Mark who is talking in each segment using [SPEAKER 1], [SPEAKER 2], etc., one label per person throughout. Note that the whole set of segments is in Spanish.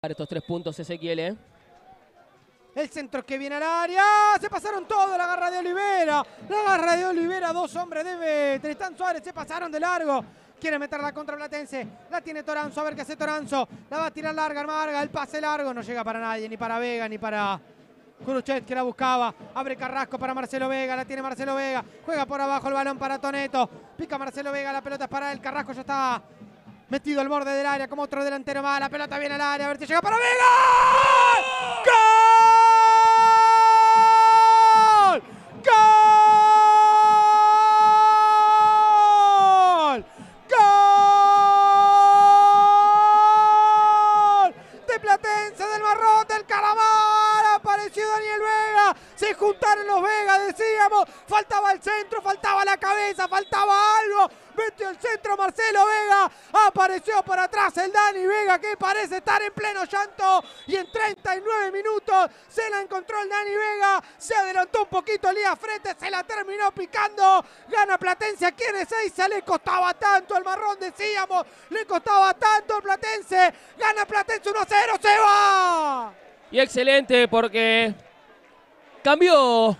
[SPEAKER 1] Estos tres puntos Ezequiel, ¿eh?
[SPEAKER 2] El centro que viene al área. Se pasaron todo la garra de Olivera. La garra de Olivera. Dos hombres de Tristán Suárez. Se pasaron de largo. Quiere meterla contra Platense. La tiene Toranzo. A ver qué hace Toranzo. La va a tirar larga, larga. El pase largo. No llega para nadie. Ni para Vega, ni para... Cruchet que la buscaba, abre Carrasco para Marcelo Vega, la tiene Marcelo Vega, juega por abajo el balón para Toneto, pica Marcelo Vega, la pelota es para él, Carrasco ya está metido al borde del área como otro delantero más. La pelota bien al área, a ver si llega
[SPEAKER 3] para Vega. ¡Gol! ¡Gol! ¡Gol! De Platense, del Marrón, del Calamar. Apareció Daniel Vega. Se juntaron los Vega, decíamos. Faltaba el centro, faltaba la cabeza, faltaba algo el Dani Vega que parece estar en pleno llanto y en 39 minutos se la encontró el Dani Vega, se adelantó un poquito Elías Frente, se la terminó picando, gana Platense aquí en se le costaba tanto al marrón, decíamos, le costaba tanto el Platense, gana Platense 1 0,
[SPEAKER 1] se va. Y excelente porque cambió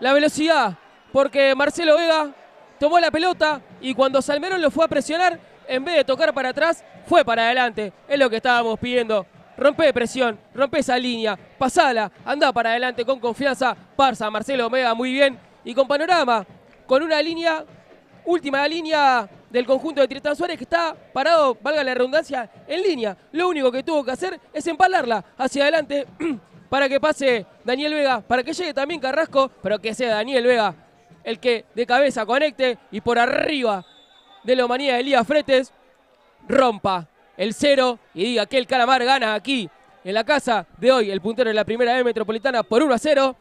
[SPEAKER 1] la velocidad, porque Marcelo Vega tomó la pelota y cuando Salmerón lo fue a presionar, en vez de tocar para atrás, fue para adelante. Es lo que estábamos pidiendo. Rompe presión, rompe esa línea, pasala, anda para adelante con confianza. Parsa, Marcelo Omega muy bien. Y con panorama, con una línea, última línea del conjunto de Tristan Suárez que está parado, valga la redundancia, en línea. Lo único que tuvo que hacer es empalarla hacia adelante para que pase Daniel Vega, para que llegue también Carrasco, pero que sea Daniel Vega el que de cabeza conecte y por arriba de la humanidad de Elías Fretes rompa el cero y diga que el Calamar gana aquí en la casa de hoy el puntero de la primera B e metropolitana por 1 a 0.